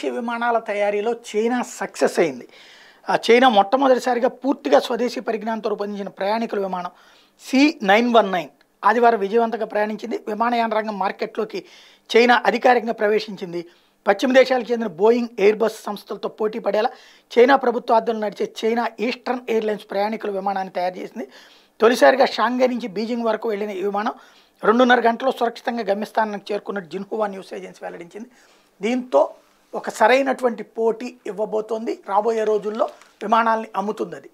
స్వదేశీ విమానాల తయారీలో చైనా సక్సెస్ అయింది ఆ చైనా మొట్టమొదటిసారిగా పూర్తిగా స్వదేశీ పరిజ్ఞానంతో రూపొందించిన ప్రయాణికుల విమానం సి నైన్ వన్ నైన్ ఆదివారం విజయవంతంగా ప్రయాణించింది విమానయాన రంగం మార్కెట్లోకి చైనా అధికారికంగా ప్రవేశించింది పశ్చిమ దేశాలకు చెందిన బోయింగ్ ఎయిర్ బస్ సంస్థలతో పోటీ పడేలా చైనా ప్రభుత్వ ఆధ్వర్యంలో నడిచే చైనా ఈస్టర్న్ ఎయిర్లైన్స్ ప్రయాణికుల విమానాన్ని తయారు చేసింది తొలిసారిగా షాంఘై నుంచి బీజింగ్ వరకు వెళ్ళిన ఈ విమానం రెండున్నర గంటలో సురక్షితంగా గమ్యస్థానానికి చేరుకున్నట్టు జిన్హువా న్యూస్ ఏజెన్సీ వెల్లడించింది దీంతో ఒక సరైనటువంటి పోటీ ఇవ్వబోతోంది రాబోయే రోజుల్లో విమానాల్ని అమ్ముతుంది అది